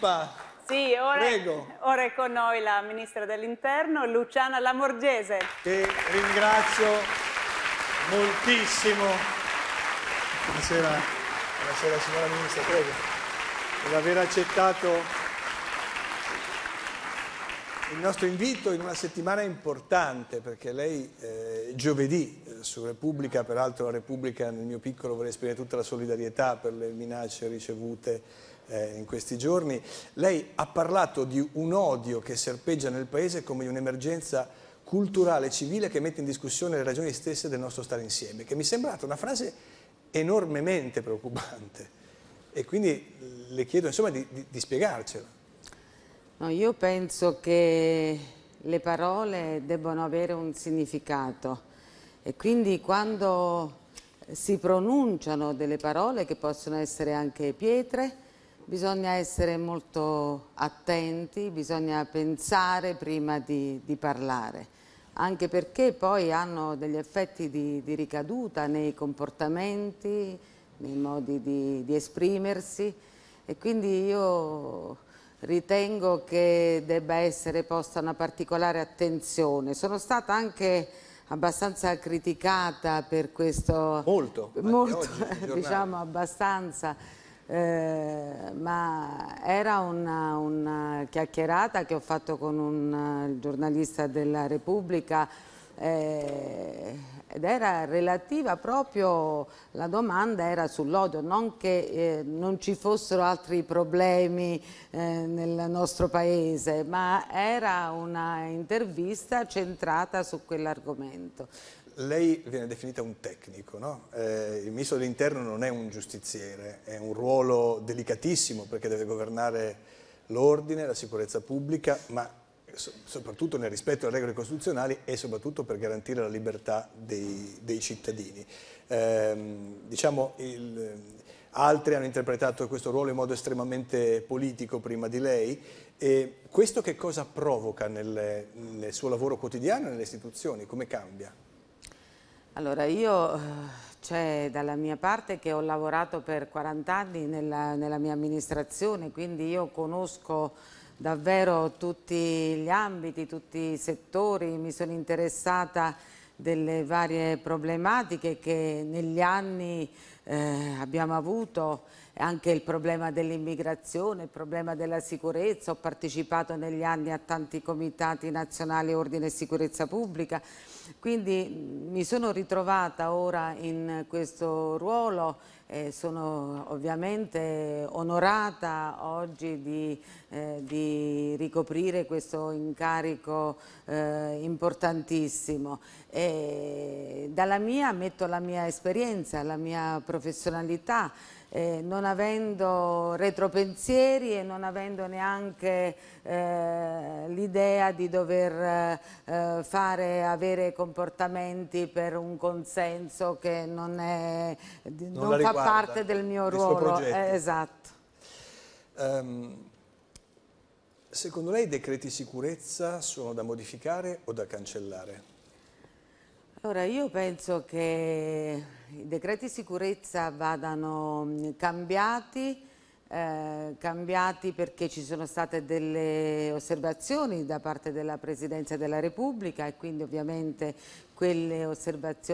Pippa. Sì, ora, ora è con noi la Ministra dell'Interno, Luciana Lamorgese. Che ringrazio moltissimo. Buonasera, buonasera signora Ministra, prego. Per aver accettato il nostro invito in una settimana importante perché lei eh, giovedì eh, su Repubblica, peraltro la Repubblica nel mio piccolo vorrei esprimere tutta la solidarietà per le minacce ricevute eh, in questi giorni. Lei ha parlato di un odio che serpeggia nel Paese come di un'emergenza culturale e civile che mette in discussione le ragioni stesse del nostro stare insieme, che mi è sembrata una frase enormemente preoccupante e quindi le chiedo insomma di, di, di spiegarcela. No, io penso che le parole debbano avere un significato e quindi quando si pronunciano delle parole che possono essere anche pietre, Bisogna essere molto attenti, bisogna pensare prima di, di parlare, anche perché poi hanno degli effetti di, di ricaduta nei comportamenti, nei modi di, di esprimersi e quindi io ritengo che debba essere posta una particolare attenzione. Sono stata anche abbastanza criticata per questo... Molto, molto diciamo abbastanza eh, ma era una, una, chiacchierata che ho fatto con un eh, giornalista della Repubblica eh, ed era relativa proprio, la domanda era sull'odio, non che eh, non ci fossero altri problemi eh, nel nostro paese, ma era una intervista centrata su quell'argomento lei viene definita un tecnico, no? eh, il ministro dell'interno non è un giustiziere, è un ruolo delicatissimo perché deve governare l'ordine, la sicurezza pubblica, ma so soprattutto nel rispetto alle regole costituzionali e soprattutto per garantire la libertà dei, dei cittadini. Eh, diciamo il, altri hanno interpretato questo ruolo in modo estremamente politico prima di lei e questo che cosa provoca nel, nel suo lavoro quotidiano e nelle istituzioni? Come cambia? Allora, io eh, c'è dalla mia parte che ho lavorato per 40 anni nella, nella mia amministrazione, quindi io conosco davvero tutti gli ambiti, tutti i settori, mi sono interessata delle varie problematiche che negli anni eh, abbiamo avuto, anche il problema dell'immigrazione, il problema della sicurezza, ho partecipato negli anni a tanti comitati nazionali ordine e sicurezza pubblica, quindi mi sono ritrovata ora in questo ruolo e sono ovviamente onorata oggi di, eh, di ricoprire questo incarico eh, importantissimo. E dalla mia metto la mia esperienza, la mia professionalità, eh, non avendo retropensieri e non avendo neanche eh, l'idea di dover eh, fare, avere comportamenti per un consenso che non, è, non, non fa parte del mio ruolo. Eh, esatto. Um, secondo lei i decreti sicurezza sono da modificare o da cancellare? Allora io penso che i decreti sicurezza vadano mm, cambiati, eh, cambiati perché ci sono state delle osservazioni da parte della Presidenza della Repubblica e quindi ovviamente quelle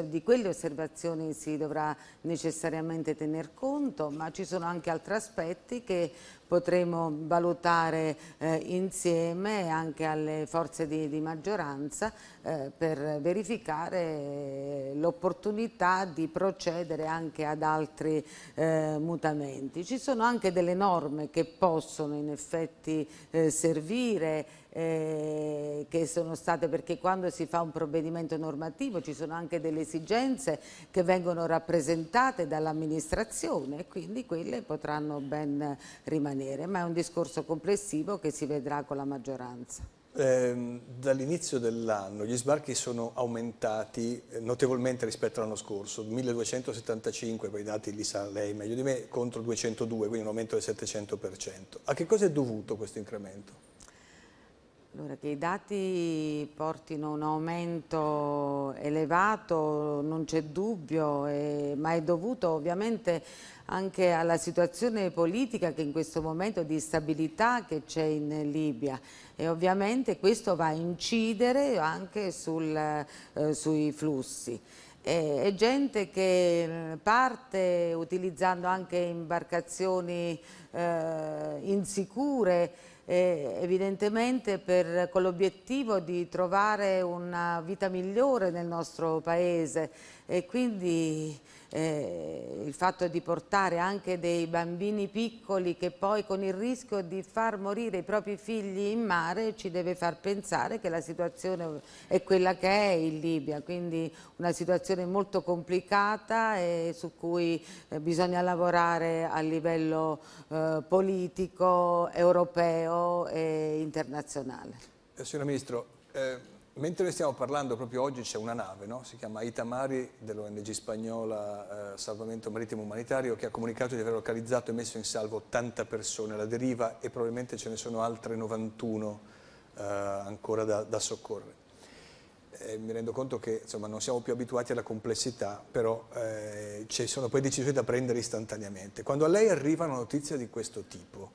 di quelle osservazioni si dovrà necessariamente tener conto, ma ci sono anche altri aspetti che potremo valutare eh, insieme anche alle forze di, di maggioranza eh, per verificare l'opportunità di procedere anche ad altri eh, mutamenti. Ci sono anche delle norme che possono in effetti eh, servire eh, che sono state, perché quando si fa un provvedimento normativo ci sono anche delle esigenze che vengono rappresentate dall'amministrazione e quindi quelle potranno ben rimanere, ma è un discorso complessivo che si vedrà con la maggioranza. Eh, Dall'inizio dell'anno gli sbarchi sono aumentati eh, notevolmente rispetto all'anno scorso, 1275, quei dati li sa lei meglio di me, contro 202, quindi un aumento del 700%. A che cosa è dovuto questo incremento? Allora, che i dati portino un aumento elevato non c'è dubbio, eh, ma è dovuto ovviamente anche alla situazione politica che in questo momento di stabilità che c'è in Libia e ovviamente questo va a incidere anche sul, eh, sui flussi è gente che eh, parte utilizzando anche imbarcazioni eh, insicure eh, evidentemente per, con l'obiettivo di trovare una vita migliore nel nostro Paese e quindi eh, il fatto di portare anche dei bambini piccoli che poi con il rischio di far morire i propri figli in mare ci deve far pensare che la situazione è quella che è in Libia, quindi una situazione molto complicata e su cui eh, bisogna lavorare a livello eh, politico, europeo e internazionale. Eh, signor Ministro, eh Mentre noi stiamo parlando, proprio oggi c'è una nave, no? si chiama Itamari, dell'ONG spagnola eh, Salvamento Marittimo Umanitario, che ha comunicato di aver localizzato e messo in salvo 80 persone alla deriva e probabilmente ce ne sono altre 91 eh, ancora da, da soccorrere. Eh, mi rendo conto che insomma, non siamo più abituati alla complessità, però eh, ci sono poi decisioni da prendere istantaneamente. Quando a lei arriva una notizia di questo tipo,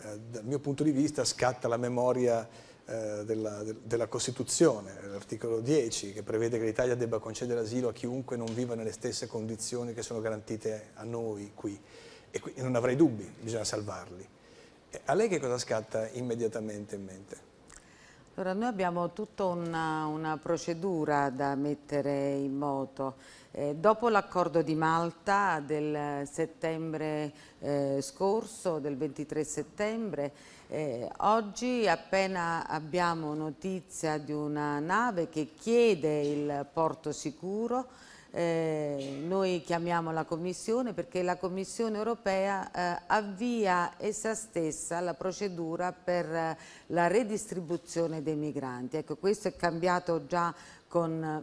eh, dal mio punto di vista scatta la memoria eh, della, della, Costituzione, l'articolo 10, che prevede che l'Italia debba concedere asilo a chiunque non viva nelle stesse condizioni che sono garantite a noi qui. E qui non avrei dubbi, bisogna salvarli. A lei che cosa scatta immediatamente in mente? Allora, noi abbiamo tutta una, una, procedura da mettere in moto. Eh, dopo l'accordo di Malta del settembre eh, scorso, del 23 settembre, eh, oggi appena abbiamo notizia di una nave che chiede il porto sicuro, eh, noi chiamiamo la Commissione perché la Commissione europea eh, avvia essa stessa la procedura per eh, la redistribuzione dei migranti. Ecco, questo è cambiato già con,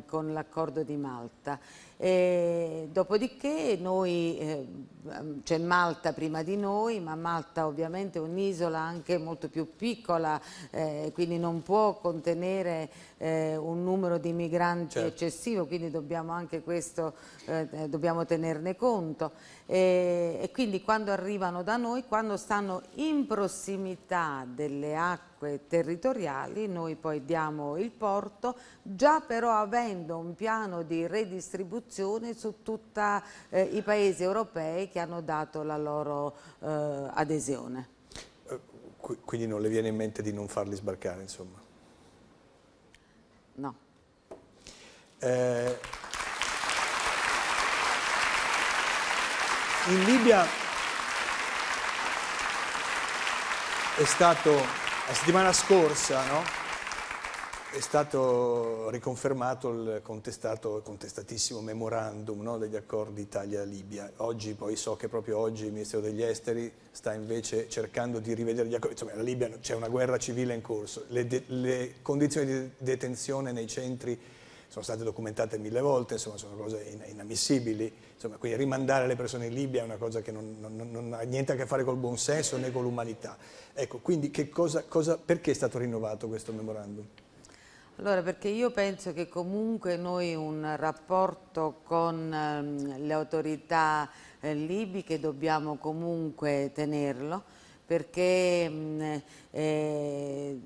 mm, con l'accordo di Malta. E dopodiché eh, mm, c'è Malta prima di noi, ma Malta ovviamente è un'isola anche molto più piccola, eh, quindi non può contenere eh, un numero di migranti certo. eccessivo, quindi dobbiamo anche questo, eh, eh, dobbiamo tenerne conto. E, e quindi quando arrivano da noi, quando stanno in prossimità delle acque, acque territoriali, noi poi diamo il porto, già però avendo un piano di redistribuzione su tutti eh, i paesi europei che hanno dato la loro eh, adesione. Eh, quindi non le viene in mente di non farli sbarcare, insomma? No. Eh, in Libia è stato la settimana scorsa no? è stato riconfermato il contestato, contestatissimo memorandum no? degli accordi Italia-Libia. Oggi poi so che proprio oggi il Ministero degli Esteri sta invece cercando di rivedere gli accordi. Insomma, la Libia c'è una guerra civile in corso, le, de- le condizioni di detenzione nei centri sono state documentate mille volte, insomma, sono cose inammissibili, insomma, quindi rimandare le persone in Libia è una cosa che non, non, non ha niente a che fare col buon senso né con l'umanità. Ecco, quindi cosa, cosa, perché è stato rinnovato questo memorandum? Allora, perché io penso che comunque noi un rapporto con ehm, le autorità eh, libiche dobbiamo comunque tenerlo, perché mh, eh,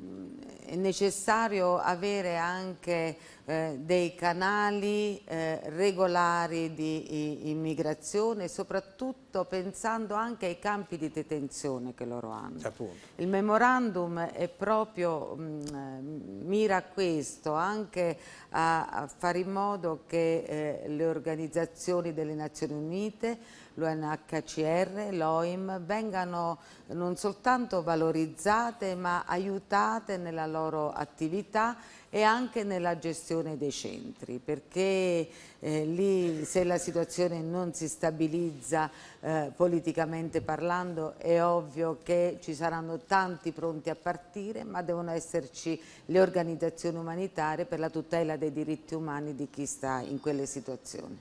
è necessario avere anche eh, dei canali eh, regolari di immigrazione, soprattutto pensando anche ai campi di detenzione che loro hanno. Appunto. Il memorandum è proprio, mh, mira a questo, anche a, a fare in modo che eh, le organizzazioni delle Nazioni Unite l'UNHCR, l'OIM, vengano non soltanto valorizzate ma aiutate nella loro attività e anche nella gestione dei centri perché eh, lì se la situazione non si stabilizza eh, politicamente parlando è ovvio che ci saranno tanti pronti a partire ma devono esserci le organizzazioni umanitarie per la tutela dei diritti umani di chi sta in quelle situazioni.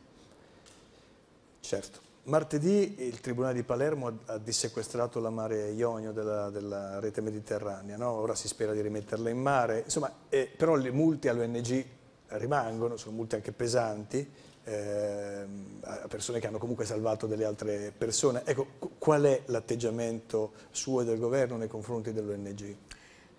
Certo. Martedì il Tribunale di Palermo ha dissequestrato la mare Ionio della, della rete mediterranea, no? ora si spera di rimetterla in mare, Insomma, eh, però le multe all'ONG rimangono, sono multe anche pesanti, eh, a persone che hanno comunque salvato delle altre persone. Ecco, qual è l'atteggiamento suo e del governo nei confronti dell'ONG?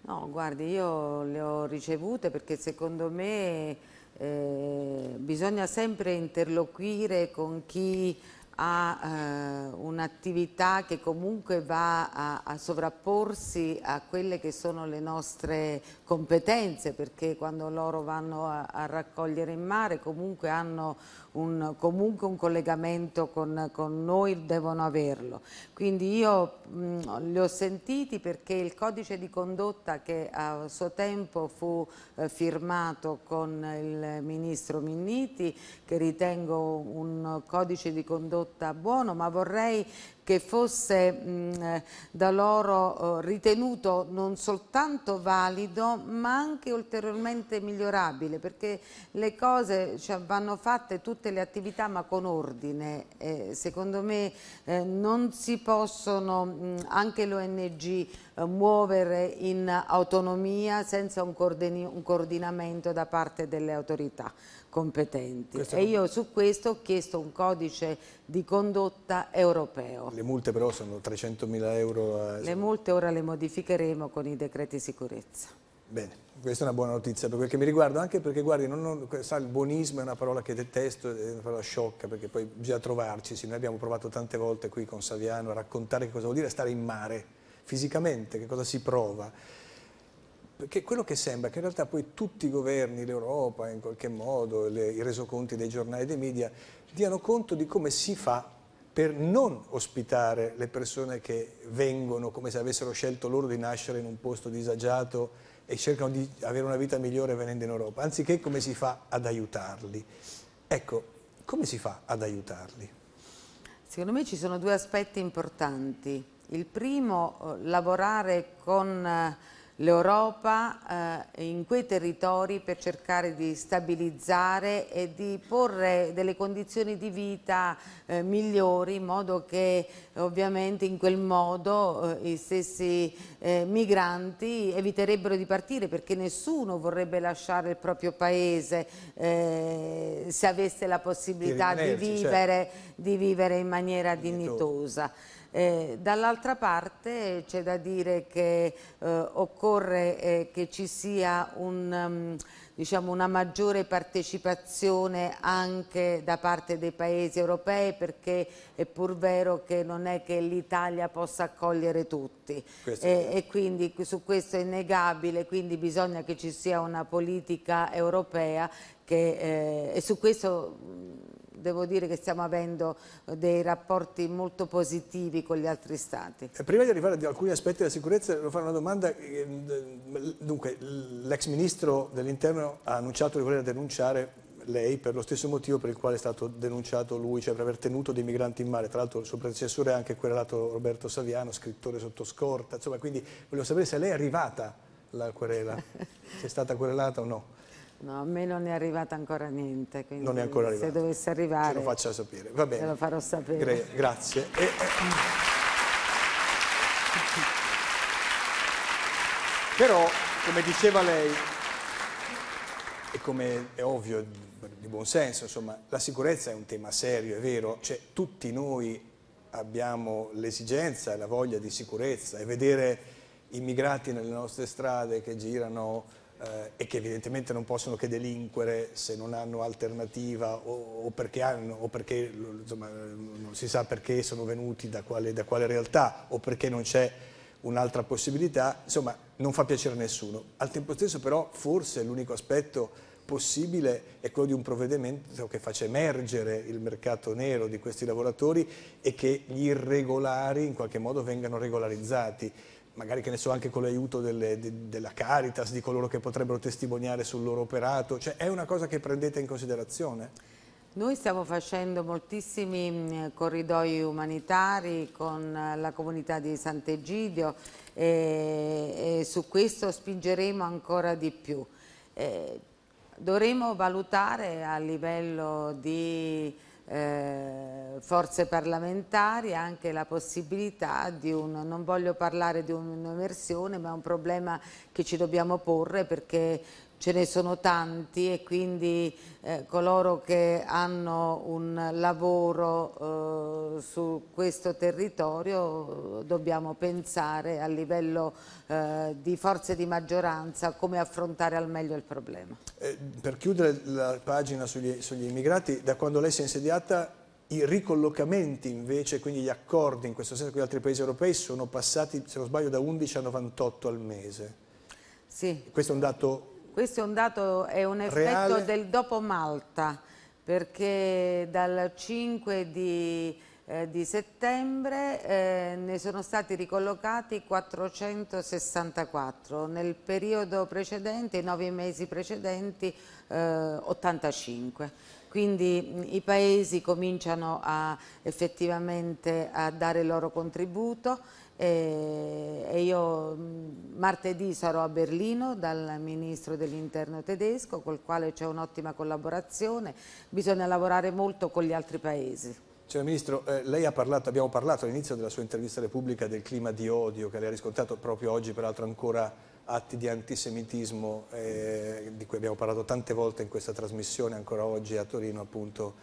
No, guardi, io le ho ricevute perché secondo me eh, bisogna sempre interloquire con chi a eh, un'attività che comunque va a, a, sovrapporsi a quelle che sono le nostre competenze perché quando loro vanno a, a raccogliere in mare comunque hanno un, comunque un collegamento con, con, noi, devono averlo. Quindi io mh, li ho sentiti perché il codice di condotta che a suo tempo fu eh, firmato con il ministro Minniti che ritengo un codice di condotta condotta buono, ma vorrei che fosse mh, da loro eh, ritenuto non soltanto valido ma anche ulteriormente migliorabile perché le cose cioè, vanno fatte tutte le attività ma con ordine eh, secondo me eh, non si possono mh, anche l'ONG eh, muovere in autonomia senza un, coordini, un coordinamento da parte delle autorità competenti questo e io su questo ho chiesto un codice di condotta europeo. Le multe però sono 300.000 euro? A... Le multe ora le modificheremo con i decreti sicurezza. Bene, questa è una buona notizia per quel che mi riguarda, anche perché guardi, non, non, sa, il buonismo è una parola che detesto, è una parola sciocca, perché poi bisogna trovarci, sì, noi abbiamo provato tante volte qui con Saviano a raccontare che cosa vuol dire stare in mare, fisicamente, che cosa si prova perché quello che sembra è che in realtà poi tutti i governi, l'Europa in qualche modo, le, i resoconti dei giornali e dei media, diano conto di come si fa per non ospitare le persone che vengono come se avessero scelto loro di nascere in un posto disagiato e cercano di avere una vita migliore venendo in Europa, anziché come si fa ad aiutarli. Ecco, come si fa ad aiutarli? Secondo me ci sono due aspetti importanti. Il primo, eh, lavorare con eh, l'Europa eh, in quei territori per cercare di stabilizzare e di porre delle condizioni di vita eh, migliori in modo che ovviamente in quel modo eh, i stessi eh, migranti eviterebbero di partire perché nessuno vorrebbe lasciare il proprio paese eh, se avesse la possibilità di, di, vivere, certo. di vivere, in maniera dignitosa. Eh, Dall'altra parte c'è da dire che eh, occorre eh, che ci sia un, um, diciamo una maggiore partecipazione anche da parte dei paesi europei perché è pur vero che non è che l'Italia possa accogliere tutti eh, e quindi su questo è innegabile, quindi bisogna che ci sia una politica europea che, eh, e su questo devo dire che stiamo avendo eh, dei rapporti molto positivi con gli altri stati. Eh, prima di arrivare ad alcuni aspetti della sicurezza, devo fare una domanda. Eh, dunque, l'ex ministro dell'interno ha annunciato di voler denunciare lei per lo stesso motivo per il quale è stato denunciato lui, cioè per aver tenuto dei migranti in mare. Tra l'altro il suo predecessore è anche querelato Roberto Saviano, scrittore sotto scorta. Insomma, quindi voglio sapere se lei è arrivata la querela, se è stata querelata o no. No, a me non è arrivato ancora niente, quindi non è ancora arrivata. se dovesse arrivare... Ce lo faccia sapere, va bene. Te lo farò sapere. Gra grazie. E, eh, Però, come diceva lei, e come è ovvio di buon senso, insomma, la sicurezza è un tema serio, è vero, cioè, tutti noi abbiamo l'esigenza e la voglia di sicurezza e vedere immigrati nelle nostre strade che girano eh, e che evidentemente non possono che delinquere se non hanno alternativa o, o perché hanno, o perché insomma, non si sa perché sono venuti, da quale, da quale realtà o perché non c'è un'altra possibilità, insomma non fa piacere a nessuno. Al tempo stesso però forse l'unico aspetto possibile è quello di un provvedimento che faccia emergere il mercato nero di questi lavoratori e che gli irregolari in qualche modo vengano regolarizzati magari che ne so anche con l'aiuto delle, de, della Caritas, di coloro che potrebbero testimoniare sul loro operato, cioè è una cosa che prendete in considerazione? Noi stiamo facendo moltissimi mm, corridoi umanitari con eh, la comunità di Sant'Egidio e, e, su questo spingeremo ancora di più. E eh, dovremo valutare a livello di eh, forze parlamentari anche la possibilità di un, non voglio parlare di un'immersione, ma è un problema che ci dobbiamo porre perché ce ne sono tanti e quindi eh, coloro che hanno un lavoro eh, su questo territorio dobbiamo pensare a livello eh, di forze di maggioranza come affrontare al meglio il problema. Eh, per chiudere la pagina sugli, sugli immigrati, da quando lei si è insediata i ricollocamenti invece, quindi gli accordi in questo senso con gli altri paesi europei sono passati, se non sbaglio, da 11 a 98 al mese. Sì. Questo è un dato questo è un dato, è un effetto Reale. del dopo Malta, perché dal 5 di, eh, di settembre eh, ne sono stati ricollocati 464, nel periodo precedente, i nove mesi precedenti, eh, 85 quindi mm, i paesi cominciano a, effettivamente a dare il loro contributo e io mm, martedì sarò a Berlino dal ministro dell'interno tedesco col quale c'è un'ottima collaborazione, bisogna lavorare molto con gli altri paesi. Signor Ministro, eh, lei ha parlato, abbiamo parlato all'inizio della sua intervista Repubblica del clima di odio che lei ha riscontrato proprio oggi, peraltro ancora atti di antisemitismo eh, di cui abbiamo parlato tante volte in questa trasmissione, ancora oggi a Torino appunto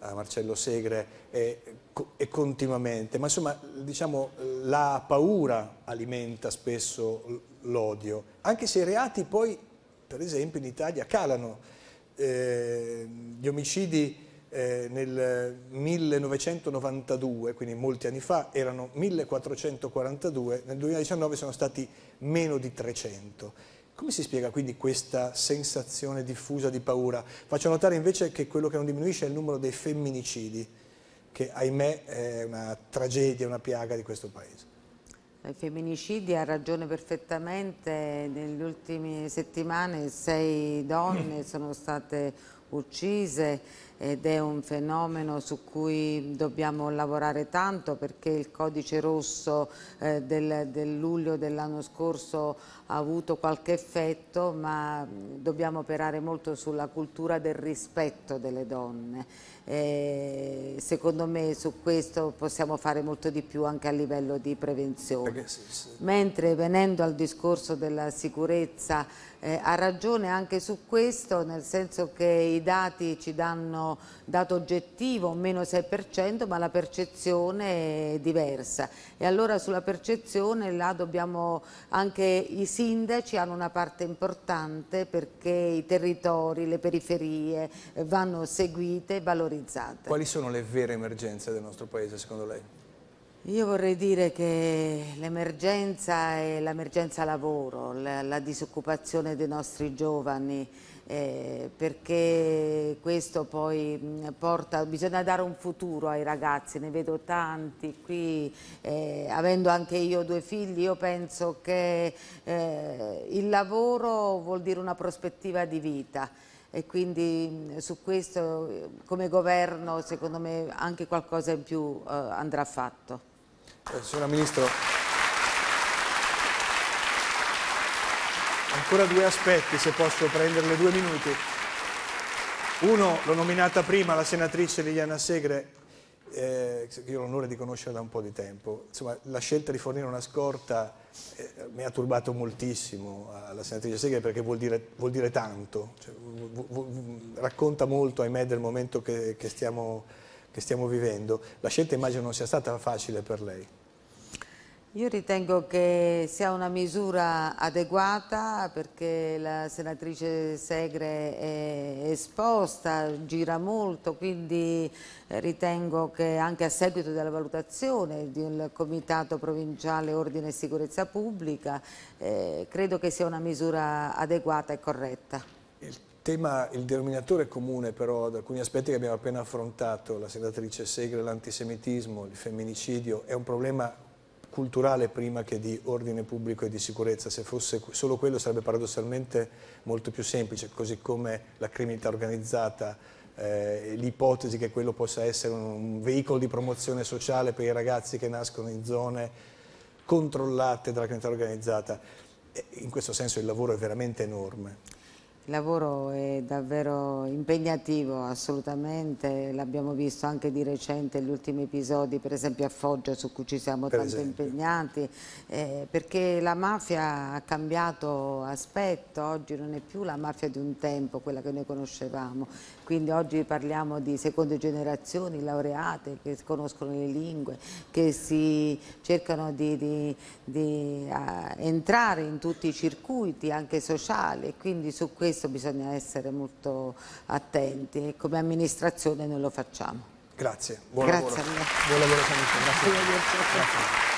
a Marcello Segre e, e continuamente, ma insomma diciamo, la paura alimenta spesso l'odio, anche se i reati poi per esempio in Italia calano, eh, gli omicidi eh, nel 1992, quindi molti anni fa, erano 1442, nel 2019 sono stati meno di 300 come si spiega quindi questa sensazione diffusa di paura? Faccio notare invece che quello che non diminuisce è il numero dei femminicidi, che ahimè è una tragedia, una piaga di questo paese. I femminicidi ha ragione perfettamente, nelle ultime settimane sei donne sono state uccise, ed è un fenomeno su cui dobbiamo lavorare tanto perché il codice rosso eh, del, del, luglio dell'anno scorso ha avuto qualche effetto ma dobbiamo operare molto sulla cultura del rispetto delle donne. Eh, secondo me su questo possiamo fare molto di più anche a livello di prevenzione. Mentre venendo al discorso della sicurezza eh, ha ragione anche su questo nel senso che i dati ci danno dato oggettivo, meno 6%, ma la percezione è diversa. E allora sulla percezione là dobbiamo, anche i sindaci hanno una parte importante perché i territori, le periferie eh, vanno seguite e valorizzate. Quali sono le vere emergenze del nostro Paese secondo lei? Io vorrei dire che l'emergenza è l'emergenza lavoro, la, la, disoccupazione dei nostri giovani, eh, perché questo poi porta, bisogna dare un futuro ai ragazzi, ne vedo tanti qui, eh, avendo anche io due figli, io penso che eh, il lavoro vuol dire una prospettiva di vita e quindi su questo eh, come governo secondo me anche qualcosa in più eh, andrà fatto. Eh, signora Ministro, ancora due aspetti, se posso prenderle due minuti. Uno, l'ho nominata prima, la senatrice Liliana Segre, eh, che io ho l'onore di conoscere da un po' di tempo. Insomma, la scelta di fornire una scorta eh, mi ha turbato moltissimo alla senatrice Segre perché vuol dire, vuol dire tanto, cioè, racconta molto, ahimè, del momento che, che, stiamo, che stiamo vivendo. La scelta immagino non sia stata facile per lei. Io ritengo che sia una misura adeguata perché la senatrice Segre è esposta, gira molto, quindi eh, ritengo che anche a seguito della valutazione del Comitato Provinciale Ordine e Sicurezza Pubblica eh, credo che sia una misura adeguata e corretta. Il tema, il denominatore comune però ad alcuni aspetti che abbiamo appena affrontato, la senatrice Segre, l'antisemitismo, il femminicidio, è un problema culturale prima che di ordine pubblico e di sicurezza. Se fosse solo quello sarebbe paradossalmente molto più semplice, così come la criminalità organizzata, eh, l'ipotesi che quello possa essere un veicolo di promozione sociale per i ragazzi che nascono in zone controllate dalla criminalità organizzata. In questo senso il lavoro è veramente enorme. Il lavoro è davvero impegnativo, assolutamente, l'abbiamo visto anche di recente negli ultimi episodi, per esempio a Foggia su cui ci siamo per tanto esempio. impegnati, eh, perché la mafia ha cambiato aspetto, oggi non è più la mafia di un tempo, quella che noi conoscevamo, quindi oggi parliamo di seconde generazioni, laureate che conoscono le lingue, che si cercano di, di, di uh, entrare in tutti i circuiti anche sociali quindi su questo bisogna essere molto attenti e come amministrazione noi lo facciamo. Grazie, buon Grazie lavoro. A me. Buon lavoro, Grazie. Grazie. Grazie.